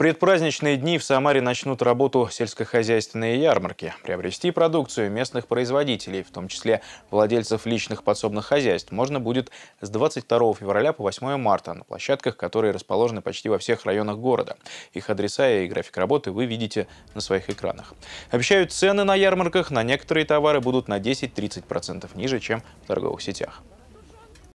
предпраздничные дни в Самаре начнут работу сельскохозяйственные ярмарки. Приобрести продукцию местных производителей, в том числе владельцев личных подсобных хозяйств, можно будет с 22 февраля по 8 марта на площадках, которые расположены почти во всех районах города. Их адреса и график работы вы видите на своих экранах. Обещают цены на ярмарках на некоторые товары будут на 10-30% ниже, чем в торговых сетях.